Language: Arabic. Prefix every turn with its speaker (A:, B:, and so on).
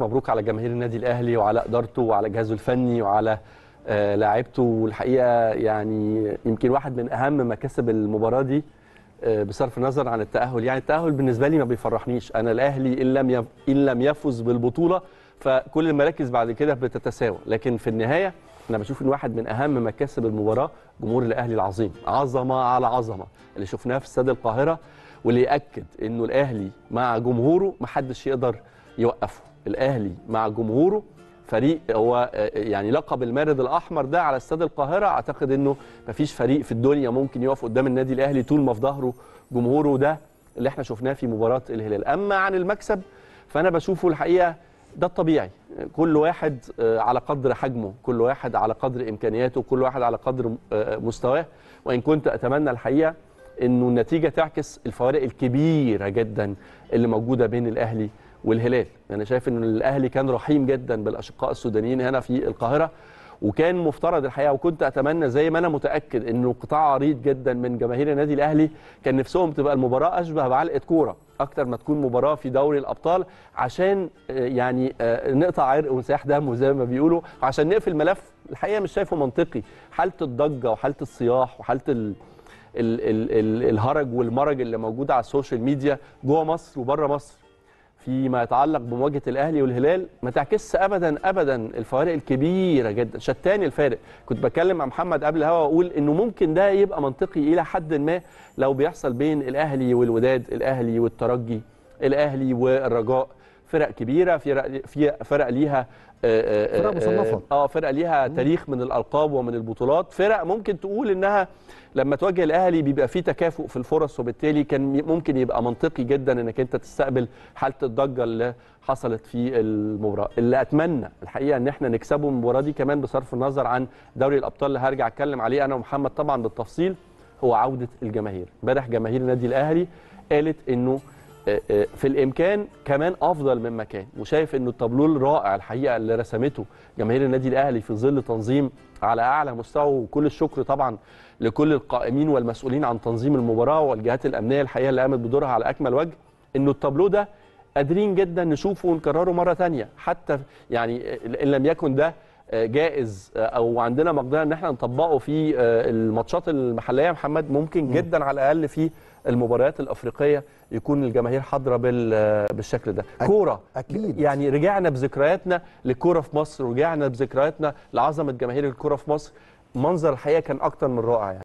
A: مبروك على جماهير النادي الاهلي وعلى ادارته وعلى جهازه الفني وعلى آه، لاعبته والحقيقه يعني يمكن واحد من اهم مكاسب المباراه دي آه، بصرف النظر عن التاهل يعني التاهل بالنسبه لي ما بيفرحنيش انا الاهلي ان لم ان لم يفز بالبطوله فكل المراكز بعد كده بتتساوى لكن في النهايه انا بشوف ان واحد من اهم مكاسب المباراه جمهور الاهلي العظيم عظمه على عظمه اللي شفناه في استاد القاهره واللي ياكد انه الاهلي مع جمهوره محدش يقدر يوقفوا الاهلي مع جمهوره فريق هو يعني لقب المارد الاحمر ده على استاد القاهره اعتقد انه مفيش فريق في الدنيا ممكن يقف قدام النادي الاهلي طول ما في ظهره جمهوره ده اللي احنا شفناه في مباراه الهلال اما عن المكسب فانا بشوفه الحقيقه ده الطبيعي كل واحد آه، على قدر حجمه كل واحد على قدر امكانياته كل واحد على قدر آه، مستواه وان كنت اتمنى الحقيقه انه النتيجه تعكس الفوارق الكبيره جدا اللي موجوده بين الاهلي والهلال انا شايف ان الاهلي كان رحيم جدا بالاشقاء السودانيين هنا في القاهره وكان مفترض الحقيقه وكنت اتمنى زي ما انا متاكد انه قطاع عريض جدا من جماهير النادي الاهلي كان نفسهم تبقى المباراه اشبه بعلقه كوره اكتر ما تكون مباراه في دوري الابطال عشان آه، يعني آه، نقطع عرق ونساح دم زي ما بيقولوا عشان نقفل ملف الحقيقه مش شايفه منطقي حاله الضجه وحاله الصياح وحاله ال... ال... ال... الهرج والمرج اللي موجود على السوشيال ميديا جوه مصر وبره مصر فيما يتعلق بمواجهه الاهلي والهلال ما تعكسش ابدا ابدا الفوارق الكبيره جدا شتان الفارق كنت بتكلم مع محمد قبل الهوا واقول انه ممكن ده يبقى منطقي الى حد ما لو بيحصل بين الاهلي والوداد الاهلي والترجي الاهلي والرجاء فرق كبيره فرق في فرق ليها آه، آه، فرق مصنفه اه, آه، فرق ليها تاريخ من الالقاب ومن البطولات فرق ممكن تقول انها لما تواجه الاهلي بيبقى في تكافؤ في الفرص وبالتالي كان ممكن يبقى منطقي جدا انك انت تستقبل حاله الضجه اللي حصلت في المباراه اللي اتمنى الحقيقه ان احنا نكسبه المباراه دي كمان بصرف النظر عن دوري الابطال اللي هرجع اتكلم عليه انا ومحمد طبعا بالتفصيل هو عوده الجماهير امبارح جماهير النادي الاهلي قالت انه آه، آه، في الامكان كمان افضل مما كان وشايف انه التابلو الرائع الحقيقه اللي رسمته جماهير النادي الاهلي في ظل تنظيم على اعلى مستوى وكل الشكر طبعا لكل القائمين والمسؤولين عن تنظيم المباراه والجهات الامنيه الحقيقه اللي قامت بدورها على اكمل وجه انه التابلو ده قادرين جدا نشوفه ونكرره مره ثانيه حتى يعني ان لم يكن ده آه، جائز او عندنا مقدره ان احنا نطبقه في الماتشات المحليه محمد ممكن جدا على الاقل في المباريات الافريقيه يكون الجماهير حاضره بالشكل ده أك... كوره اكيد يعني رجعنا بذكرياتنا للكوره في مصر ورجعنا بذكرياتنا لعظمه جماهير الكوره في مصر منظر الحقيقه كان اكتر من رائع يعني.